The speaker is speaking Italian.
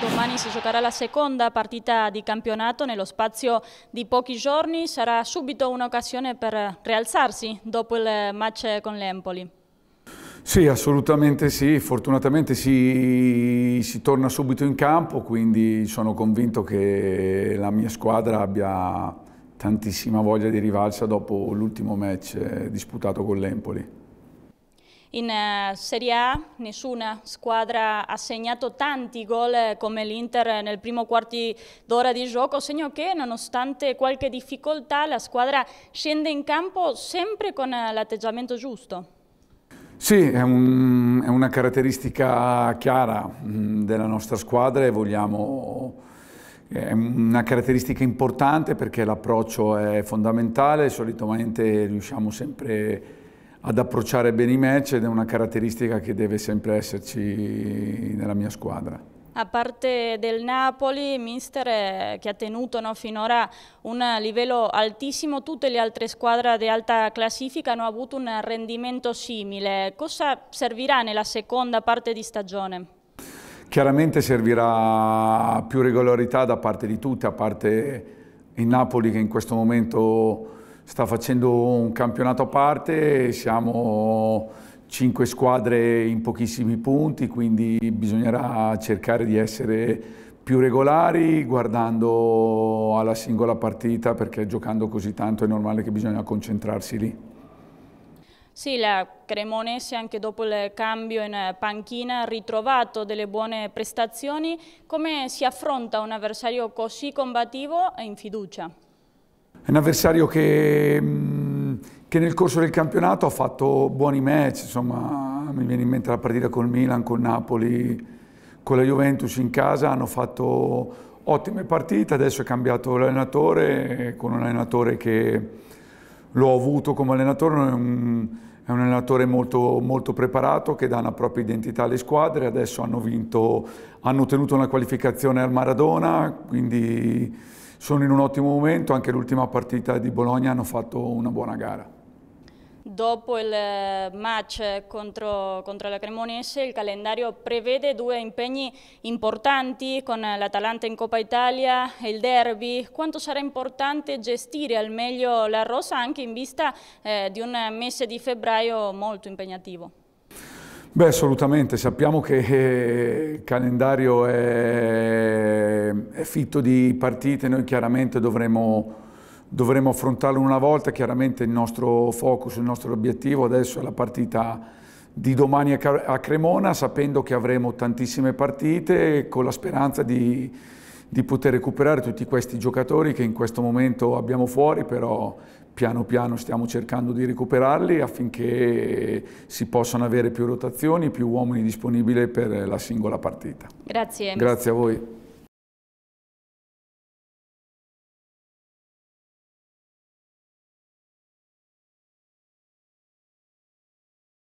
Domani si giocherà la seconda partita di campionato nello spazio di pochi giorni, sarà subito un'occasione per rialzarsi dopo il match con l'Empoli. Sì, assolutamente sì, fortunatamente si, si, torna subito in campo, quindi sono convinto che la mia squadra abbia tantissima voglia di rivalsa dopo l'ultimo match eh, disputato con l'Empoli. In eh, Serie A nessuna squadra ha segnato tanti gol eh, come l'Inter eh, nel primo quarto d'ora di gioco, segno che nonostante qualche difficoltà la squadra scende in campo sempre con l'atteggiamento giusto. Sì, è, un, è, una caratteristica chiara mm, della nostra squadra e vogliamo... È una caratteristica importante perché l'approccio è fondamentale, solitamente riusciamo sempre a ad approcciare bene i match ed è una caratteristica che deve sempre esserci nella mia squadra. A parte del Napoli, mister eh, che ha tenuto no, finora un livello altissimo, tutte le altre squadre di alta classifica hanno avuto un rendimento simile. Cosa servirà nella seconda parte di stagione? Chiaramente servirà più regolarità da parte di tutte, a parte il Napoli che in questo momento sta facendo un campionato a parte, siamo cinque squadre in pochissimi punti, quindi bisognerà cercare di essere più regolari guardando alla singola partita perché giocando così tanto è normale che bisogna concentrarsi lì. Sì, la Cremonese anche dopo il cambio in panchina ha ritrovato delle buone prestazioni. Come si affronta un avversario così combativo e in fiducia? È un avversario che, mm, che, nel corso del campionato ha fatto buoni match, insomma, mi viene in mente la partita con il Milan, con Napoli, con la Juventus in casa, hanno fatto ottime partite, adesso è cambiato l'allenatore, con un allenatore che l'ho avuto come allenatore, è un, è un allenatore molto, molto, preparato che dà una propria identità alle squadre, adesso hanno vinto, hanno ottenuto una qualificazione al Maradona, quindi sono in un ottimo momento, anche l'ultima partita di Bologna hanno fatto una buona gara. Dopo il eh, match contro, contro la Cremonese il calendario prevede due impegni importanti con l'Atalanta in Coppa Italia e il derby. Quanto sarà importante gestire al meglio la rosa anche in vista eh, di un mese di febbraio molto impegnativo? Beh assolutamente, sappiamo che eh, il calendario è Ehm, è fitto di partite, noi chiaramente dovremo, dovremo affrontarlo una volta, chiaramente il nostro focus, il nostro obiettivo adesso è la partita di domani a Cremona, sapendo che avremo tantissime partite, con la speranza di, di poter recuperare tutti questi giocatori che in questo momento abbiamo fuori, però piano piano stiamo cercando di recuperarli affinché si possano avere più rotazioni, più uomini disponibili per la singola partita. Grazie. Grazie a voi.